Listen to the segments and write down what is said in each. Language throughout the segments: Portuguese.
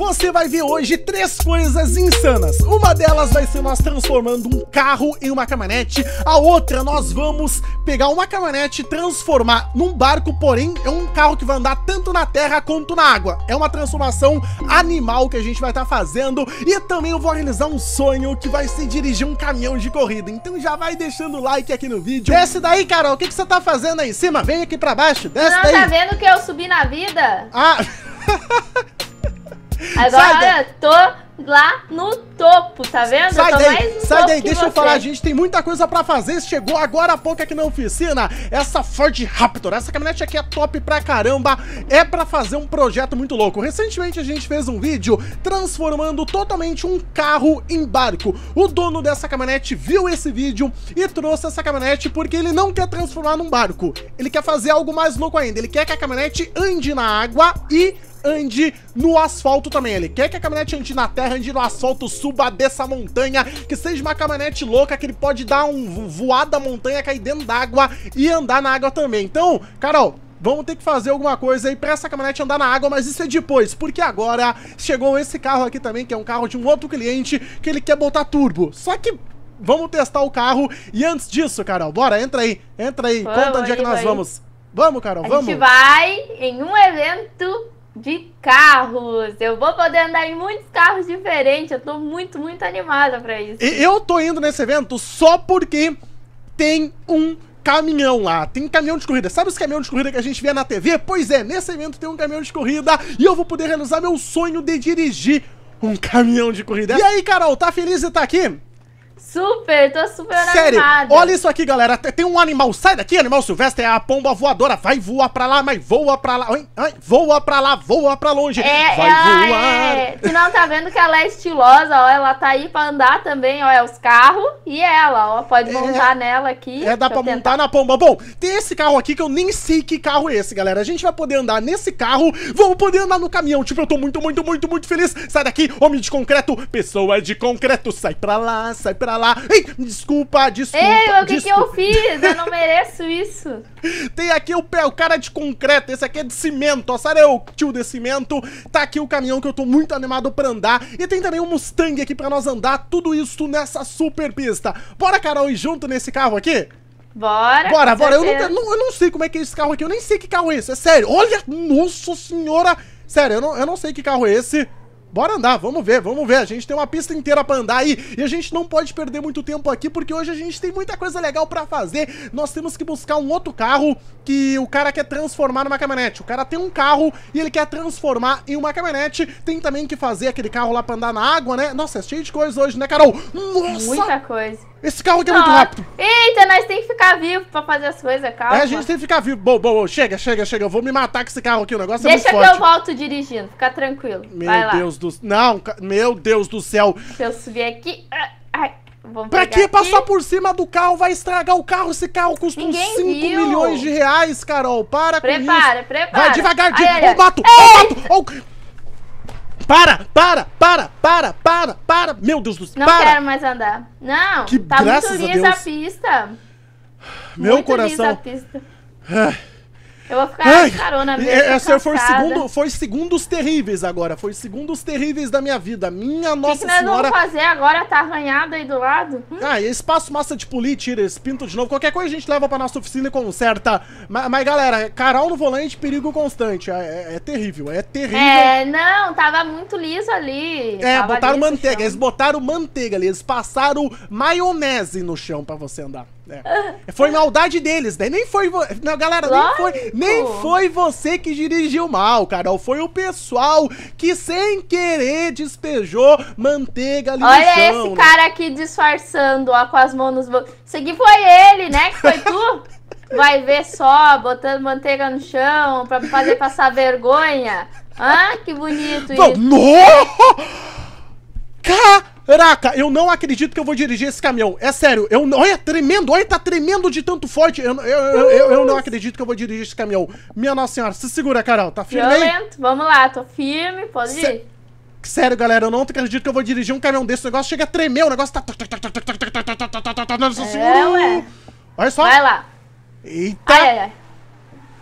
Você vai ver hoje três coisas insanas. Uma delas vai ser nós transformando um carro em uma caminhonete. A outra, nós vamos pegar uma caminhonete e transformar num barco, porém é um carro que vai andar tanto na terra quanto na água. É uma transformação animal que a gente vai estar tá fazendo. E também eu vou realizar um sonho que vai ser dirigir um caminhão de corrida. Então já vai deixando o like aqui no vídeo. Desce daí, Carol. O que, que você tá fazendo aí em cima? Vem aqui pra baixo. Desce Não, tá daí. tá vendo que eu subi na vida? Ah... Agora eu tô lá no topo, tá vendo? Sai daí, sai daí, deixa eu falar, a gente tem muita coisa pra fazer. Chegou agora há pouco aqui na oficina essa Ford Raptor. Essa caminhonete aqui é top pra caramba, é pra fazer um projeto muito louco. Recentemente a gente fez um vídeo transformando totalmente um carro em barco. O dono dessa caminhonete viu esse vídeo e trouxe essa caminhonete porque ele não quer transformar num barco. Ele quer fazer algo mais louco ainda, ele quer que a caminhonete ande na água e ande no asfalto também. Ele quer que a caminhonete ande na terra, ande no asfalto, suba dessa montanha, que seja uma caminhonete louca, que ele pode dar um voar da montanha, cair dentro d'água e andar na água também. Então, Carol, vamos ter que fazer alguma coisa aí pra essa caminhonete andar na água, mas isso é depois, porque agora chegou esse carro aqui também, que é um carro de um outro cliente, que ele quer botar turbo. Só que vamos testar o carro, e antes disso, Carol, bora, entra aí, entra aí, vamos, conta onde é que nós vamos. Vamos, Carol, a vamos. A gente vai em um evento de carros. Eu vou poder andar em muitos carros diferentes. Eu tô muito, muito animada para isso. Eu tô indo nesse evento só porque tem um caminhão lá, tem caminhão de corrida. Sabe os caminhões de corrida que a gente vê na TV? Pois é, nesse evento tem um caminhão de corrida e eu vou poder realizar meu sonho de dirigir um caminhão de corrida. E aí, Carol, tá feliz de estar tá aqui? Super, tô super Sério, olha isso aqui, galera. Tem um animal, sai daqui, animal silvestre, é a pomba voadora. Vai voar pra lá, mas voa pra lá. Ai, ai, voa pra lá, voa pra longe. É, vai é, voar. É. Tu não tá vendo que ela é estilosa, ó. Ela tá aí pra andar também, ó. É os carros e ela, ó. Pode é. montar é, nela aqui. É, dá pra tentar. montar na pomba. Bom, tem esse carro aqui que eu nem sei que carro é esse, galera. A gente vai poder andar nesse carro, vamos poder andar no caminhão. Tipo, eu tô muito, muito, muito, muito feliz. Sai daqui, homem de concreto. Pessoa de concreto, sai pra lá, sai pra lá. Ei, desculpa, desculpa. Ei, o que, que eu fiz? Eu não mereço isso. Tem aqui o pé, o cara de concreto. Esse aqui é de cimento. Assar eu tio de cimento. Tá aqui o caminhão que eu tô muito animado pra andar. E tem também um Mustang aqui pra nós andar. Tudo isso nessa super pista. Bora, Carol, e junto nesse carro aqui? Bora! Bora, bora! Eu não, eu não, eu, não, sei como é que é esse carro aqui, eu nem sei que carro é esse, é sério! Olha! Nossa senhora! Sério, eu não, eu não sei que carro é esse. Bora andar, vamos ver, vamos ver. A gente tem uma pista inteira pra andar aí e a gente não pode perder muito tempo aqui porque hoje a gente tem muita coisa legal pra fazer. Nós temos que buscar um outro carro que o cara quer transformar numa caminhonete. O cara tem um carro e ele quer transformar em uma caminhonete. Tem também que fazer aquele carro lá pra andar na água, né? Nossa, é cheio de coisa hoje, né, Carol? Nossa! Muita coisa. Esse carro aqui é muito rápido. Eita, nós tem que ficar vivo pra fazer as coisas, calma. É, a gente tem que ficar vivo. Bom, bom, Chega, chega, chega. Eu vou me matar com esse carro aqui. O negócio é Deixa é muito forte. Deixa que eu volto dirigindo. Fica tranquilo. Meu Vai Deus lá do Não, meu Deus do céu. Se eu subir aqui... Ah, ai, vamos pra que aqui. passar por cima do carro? Vai estragar o carro. Esse carro custa Ninguém uns 5 milhões de reais, Carol. Para prepara, com isso. Prepara, prepara. Vai devagar. De... Ai, ai, oh, mato, oh, mato. Oh. Para, para, para, para, para, para. Meu Deus do céu, Não para. quero mais andar. Não, que tá graças muito lisa a, Deus. a pista. Meu muito coração... Lisa a pista. Eu vou ficar Ai, carona mesmo. É, é, Essa foi segundo, foi segundos terríveis agora. Foi segundos terríveis da minha vida. Minha Nossa que Senhora. O que nós vamos fazer agora? Tá arranhado aí do lado? Hum? Ah, espaço massa de polir, tira esse pinto de novo. Qualquer coisa a gente leva pra nossa oficina e conserta. Mas, mas galera, Carol no volante, perigo constante. É, é, é, terrível, é terrível. É, não, tava muito liso ali. É, tava botaram manteiga. Eles botaram manteiga ali. Eles passaram maionese no chão pra você andar. É. Foi maldade deles, né? Nem foi. Vo... Não, galera, nem foi, nem foi você que dirigiu mal, Carol. Foi o pessoal que, sem querer, despejou manteiga ali Olha no chão. Olha esse né? cara aqui disfarçando, ó, com as mãos nos. Isso aqui foi ele, né? Que foi tu? Vai ver só, botando manteiga no chão pra fazer passar vergonha. Ah, que bonito Não, isso. No! Caralho! Caraca, eu não acredito que eu vou dirigir esse caminhão. É sério, eu não... Olha, tremendo, olha, tá tremendo de tanto forte. Eu, eu, eu, eu não acredito que eu vou dirigir esse caminhão. Minha Nossa Senhora, se segura, Carol. Tá firme Violento. Vamos lá, tô firme, pode ir. Sério, galera, eu não acredito que eu vou dirigir um caminhão desse. O negócio chega a tremer, o negócio tá... Não É, ué. Olha só. Vai lá. Eita. Ai, ai, ai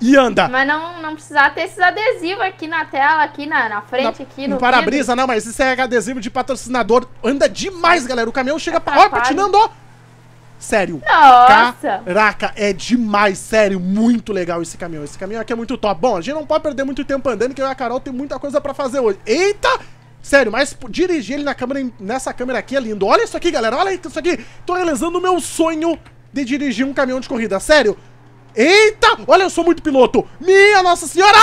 e anda. Mas não, não precisava ter esses adesivos aqui na tela, aqui na, na frente, na, aqui no. para-brisa, não, mas isso é adesivo de patrocinador. Anda demais, galera. O caminhão chega. É Ó, patinando, ó. Sério. Nossa! Caraca, é demais, sério. Muito legal esse caminhão. Esse caminhão aqui é muito top. Bom, a gente não pode perder muito tempo andando, que eu e a Carol tem muita coisa para fazer hoje. Eita! Sério, mas dirigir ele na câmera, nessa câmera aqui é lindo. Olha isso aqui, galera. Olha isso aqui. Tô realizando o meu sonho de dirigir um caminhão de corrida. Sério, Eita! Olha, eu sou muito piloto! Minha Nossa Senhora!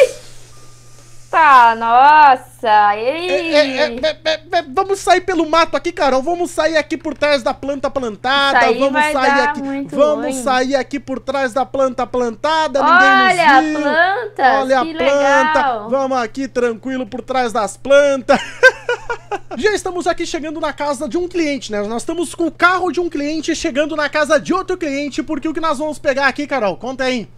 Eita! Nossa! Ei. É é é, é, é, é, vamos sair pelo mato aqui, Carol. Vamos sair aqui por trás da planta plantada. Vamos sair aqui. Vamos ruim. sair aqui por trás da planta plantada. Olha Ninguém nos viu. a planta! Olha a planta! Legal. Vamos aqui tranquilo por trás das plantas. Já estamos aqui chegando na casa de um cliente, né? Nós estamos com o carro de um cliente chegando na casa de outro cliente, porque o que nós vamos pegar aqui, Carol? Conta aí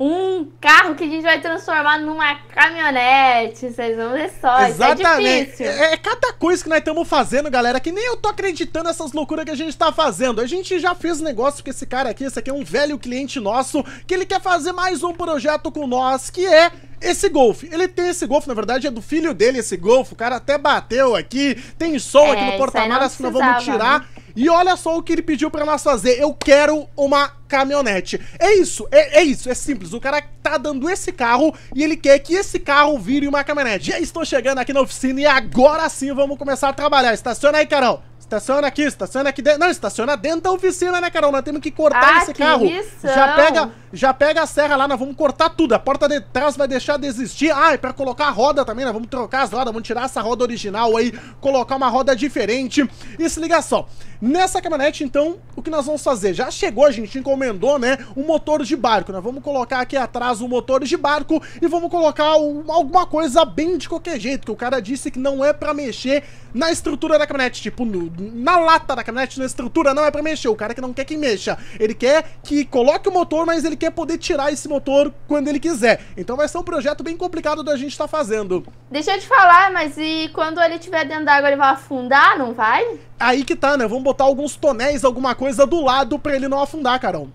um carro que a gente vai transformar numa caminhonete. Vocês vão ver só. É Exatamente. É, é, cada coisa que nós estamos fazendo, galera, que nem eu tô acreditando nessas loucuras que a gente tá fazendo. A gente já fez negócio com esse cara aqui, esse aqui é um velho cliente nosso, que ele quer fazer mais um projeto com nós, que é esse Golf. Ele tem esse Golf, na verdade é do filho dele esse Golf. O cara até bateu aqui, tem som é, aqui no é, porta-malas que nós vamos tirar. Né? E olha só o que ele pediu pra nós fazer. Eu quero uma caminhonete. É isso, é, é, isso, é simples. O cara tá dando esse carro e ele quer que esse carro vire uma caminhonete. Já estou chegando aqui na oficina e agora sim vamos começar a trabalhar. Estaciona aí, Carol. Estaciona aqui, estaciona aqui dentro. Não, estaciona dentro da oficina, né, Carol? Nós temos que cortar ah, esse que carro. Missão. Já pega, já pega a serra lá, nós vamos cortar tudo. A porta de trás vai deixar de existir. Ah, e é pra colocar a roda também, nós vamos trocar as rodas, vamos tirar essa roda original aí, colocar uma roda diferente. E se liga só, Nessa caminhonete, então, o que nós vamos fazer? Já chegou, a gente encomendou, né, um motor de barco, né? Vamos colocar aqui atrás o um motor de barco e vamos colocar um, alguma coisa bem de qualquer jeito, que o cara disse que não é pra mexer na estrutura da caminhonete, tipo, no, na lata da caminhonete, na estrutura, não é pra mexer. O cara que não quer que mexa, ele quer que coloque o motor, mas ele quer poder tirar esse motor quando ele quiser. Então vai ser um projeto bem complicado da gente estar tá fazendo. Deixa eu te falar, mas e quando ele estiver dentro d'água ele vai afundar, não vai? Aí que tá, né? Vamos botar alguns tonéis, alguma coisa do lado pra ele não afundar, Carol.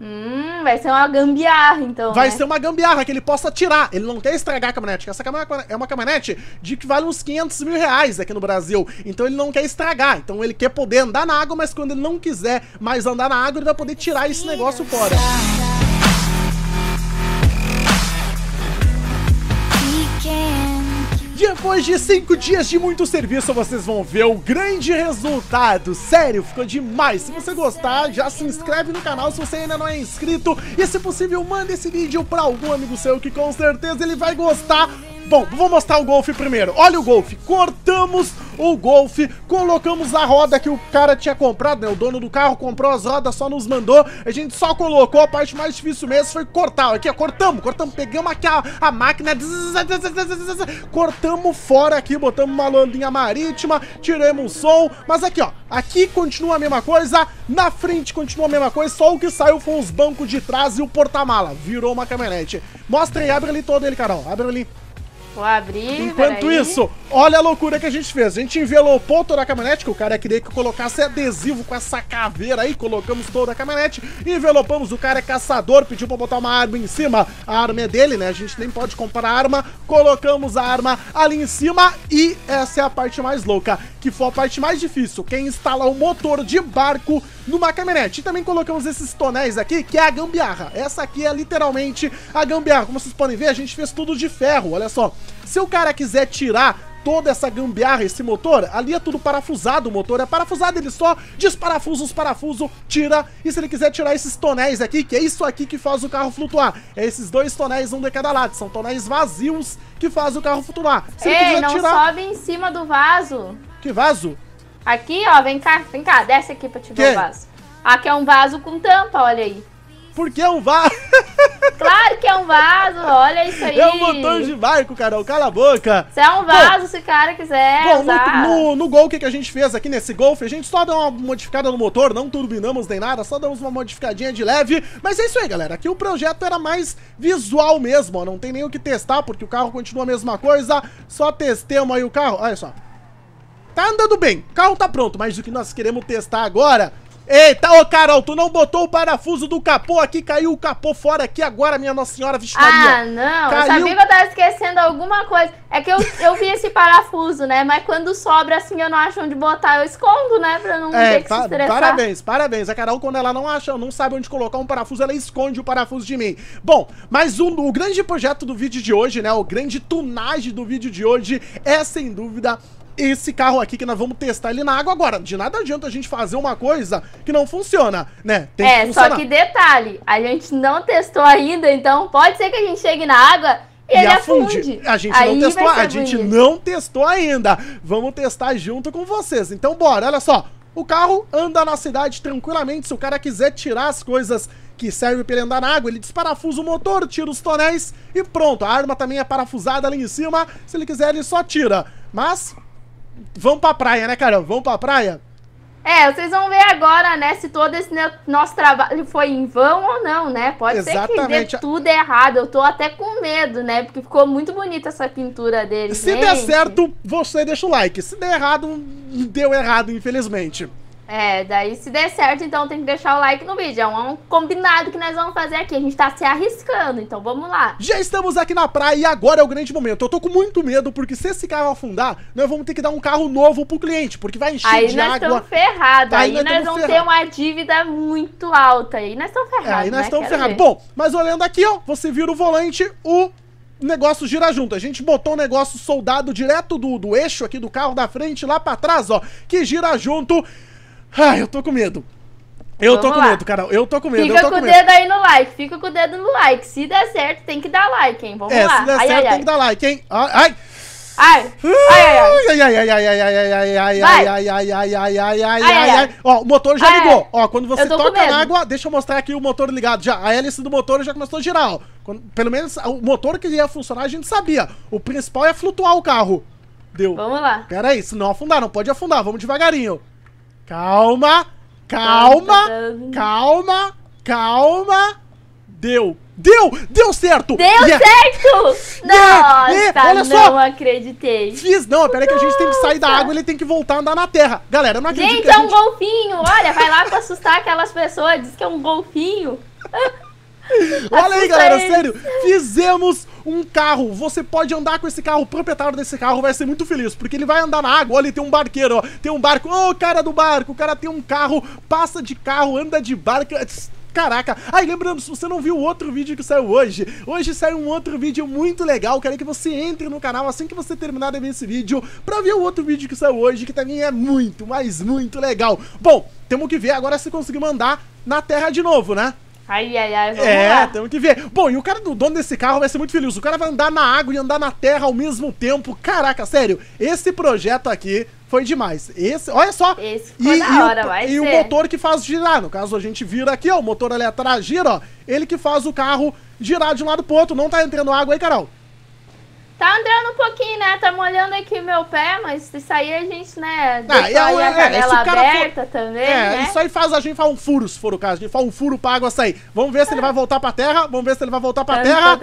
Hum, vai ser uma gambiarra, então. Vai né? ser uma gambiarra que ele possa tirar. Ele não quer estragar a caminhonete. Essa é uma caminhonete de que vale uns 500 mil reais aqui no Brasil. Então ele não quer estragar. Então ele quer poder andar na água, mas quando ele não quiser mais andar na água, ele vai poder tirar esse negócio fora. Depois de 5 dias de muito serviço, vocês vão ver o grande resultado. Sério, ficou demais. Se você gostar, já se inscreve no canal se você ainda não é inscrito. E se possível, manda esse vídeo para algum amigo seu que com certeza ele vai gostar. Bom, vou mostrar o golfe primeiro. Olha o golfe. Cortamos o Golf, colocamos a roda que o cara tinha comprado, né? O dono do carro comprou as rodas, só nos mandou, a gente só colocou, a parte mais difícil mesmo foi cortar, aqui ó, cortamos, cortamos, pegamos aqui a, a máquina, cortamos fora aqui, botamos uma landinha marítima, tiremos o som, mas aqui ó, aqui continua a mesma coisa, na frente continua a mesma coisa, só o que saiu foi os bancos de trás e o porta-mala, virou uma caminhonete. Mostra aí, abre ali todo ele, Carol, abre ali. Vou abrir. Enquanto isso, olha a loucura que a gente fez. A gente envelopou toda a caminhonete, que o cara queria que colocasse adesivo com essa caveira aí. Colocamos toda a caminhonete, envelopamos. O cara é caçador, pediu pra botar uma arma em cima. A arma é dele, né? A gente nem pode comprar arma. Colocamos a arma ali em cima e essa é a parte mais louca, que foi a parte mais difícil. Quem instala o motor de barco numa caminhonete. E também colocamos esses tonéis aqui, que é a gambiarra. Essa aqui é literalmente a gambiarra. Como vocês podem ver, a gente fez tudo de ferro, olha só. Se o cara quiser tirar toda essa gambiarra, esse motor, ali é tudo parafusado, o motor é parafusado, ele só desparafusa os parafusos, tira, e se ele quiser tirar esses tonéis aqui, que é isso aqui que faz o carro flutuar, é esses dois tonéis, um de cada lado, são tonéis vazios que faz o carro flutuar. Se Ei, ele quiser não tirar... sobe em cima do vaso. Que vaso? Aqui, ó, vem cá, vem cá, desce aqui pra te ver o vaso. Aqui é um vaso com tampa, olha aí. Porque é um vaso. Claro que é um vaso, olha isso aí. É um motor de barco, Carol, cala a boca. Isso é um vaso, bom, se o cara quiser. Bom, no, no, no, gol, o que, que a gente fez aqui nesse Golf? A gente só deu uma modificada no motor, não turbinamos nem nada, só damos uma modificadinha de leve. Mas é isso aí, galera. Aqui o projeto era mais visual mesmo, ó. Não tem nem o que testar, porque o carro continua a mesma coisa. Só testemos aí o carro. Olha só tá andando bem, o carro tá pronto, mas o que nós queremos testar agora... Eita, ô Carol, tu não botou o parafuso do capô aqui, caiu o capô fora aqui agora, minha Nossa Senhora Vixe Maria. Ah, não, caiu... sabia que eu tava esquecendo alguma coisa. É que eu, eu vi esse parafuso, né, mas quando sobra assim eu não acho onde botar, eu escondo, né, pra não é, ter que se estressar. Parabéns, parabéns. A Carol, quando ela não acha, não sabe onde colocar um parafuso, ela esconde o parafuso de mim. Bom, mas o grande projeto do vídeo de hoje, né, o grande tunagem do vídeo de hoje é, sem dúvida, esse carro aqui que nós vamos testar ele na água agora. De nada adianta a gente fazer uma coisa que não funciona, né? Tem é, que só que detalhe, a gente não testou ainda, então pode ser que a gente chegue na água e, e afunde. afunde. A gente Aí não testou, a gente bonito. não testou ainda. Vamos testar junto com vocês. Então bora, olha só. O carro anda na cidade tranquilamente. Se o cara quiser tirar as coisas que servem para ele andar na água, ele desparafusa o motor, tira os tonéis e pronto. A arma também é parafusada ali em cima. Se ele quiser, ele só tira. Mas Vamos pra praia, né, Carol? Vamos pra praia? É, vocês vão ver agora, né, se todo esse nosso trabalho foi em vão ou não, né? Pode Exatamente. ser que dê tudo errado. Eu tô até com medo, né? Porque ficou muito bonita essa pintura dele. Se gente. der certo, você deixa o like. Se der errado, deu errado, infelizmente. É, daí se der certo, então tem que deixar o like no vídeo. É um, combinado que nós vamos fazer aqui. A gente tá se arriscando, então vamos lá. Já estamos aqui na praia e agora é o grande momento. Eu tô com muito medo, porque se esse carro afundar, nós vamos ter que dar um carro novo pro cliente, porque vai encher aí de água. Ferrado, aí, aí nós estamos ferrados. Aí, nós, vamos ferrado. ter uma dívida muito alta. Aí nós estamos ferrados, é, Aí nós estamos né? ferrados. Bom, mas olhando aqui, ó, você vira o volante, o negócio gira junto. A gente botou um negócio soldado direto do, do eixo aqui do carro da frente lá para trás, ó, que gira junto. Ai, eu tô com medo. Eu Vamos tô com lá. medo, cara. Eu tô com medo. Fica com, o medo. dedo aí no like. Fica com o dedo no like. Se der certo, tem que dar like, hein? Vamos é, lá. Se der ai, certo, ai, tem ai. que dar like, hein? Ai! Ai! Ai, ai, ai, ai, ai, ai, ai, ai, ai, ai, ai, ai, ai, ai, ai, ai, ai. Ó, o motor já ligou. Ó, quando você toca na água, deixa eu mostrar aqui o motor ligado. Já, a hélice do motor já começou a girar, ó. Pelo menos o motor que ia funcionar a gente sabia. O principal é flutuar o carro. Deu. Vamos lá. Pera aí, não afundar, não pode afundar. Vamos devagarinho. Calma, calma, calma, calma. Deu. Deu! Deu certo! Deu yeah. certo! Yeah. Nossa, yeah. Olha só. não acreditei. Fiz, não, peraí que a gente tem que sair da água ele tem que voltar a andar na terra. Galera, eu não acredito Gente, é um gente... golfinho. Olha, vai lá pra assustar aquelas pessoas, diz que é um golfinho. Olha aí, galera, sério, fizemos um carro. Você pode andar com esse carro, o proprietário desse carro vai ser muito feliz, porque ele vai andar na água. Olha, tem um barqueiro, ó. Tem um barco. Ô, oh, cara do barco, o cara tem um carro, passa de carro, anda de barco. É, caraca, aí ah, lembrando, se você não viu o outro vídeo que saiu hoje, hoje saiu um outro vídeo muito legal, quero que você entre no canal assim que você terminar de ver esse vídeo pra ver o outro vídeo que saiu hoje, que também é muito, mas muito legal. Bom, temos que ver agora se conseguimos mandar na Terra de novo, né? Ai, ai, ai, vamos é, lá. É, temos que ver. Bom, e o cara do dono desse carro vai ser muito feliz. O cara vai andar na água e andar na terra ao mesmo tempo. Caraca, sério, esse projeto aqui foi demais. Esse, olha só. Esse foi e, da hora, o, vai E ser. o motor que faz girar. No caso, a gente vira aqui, ó. O motor ali atrás gira, ó. Ele que faz o carro girar de um lado pro outro. Não tá entrando água aí, Carol. Tá andando um pouquinho, né? Tá molhando aqui meu pé, mas isso aí a gente, né? ah, e a, a é, é, canela é, aberta for... também. É, né? isso aí faz a gente falar um furo, se for o caso. A gente fala um furo pra água sair. Vamos ver se ele vai voltar pra terra. Vamos ver se ele vai voltar pra terra.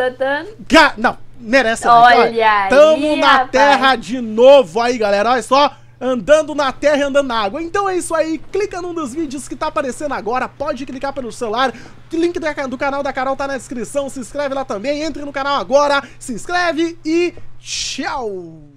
Não, merece. Olha, né? Olha aí, Tamo na rapaz. terra de novo aí, galera. Olha só andando na terra e andando na água. Então é isso aí, clica num dos vídeos que tá aparecendo agora, pode clicar pelo celular, o link do canal da Carol tá na descrição, se inscreve lá também, entre no canal agora, se inscreve e tchau!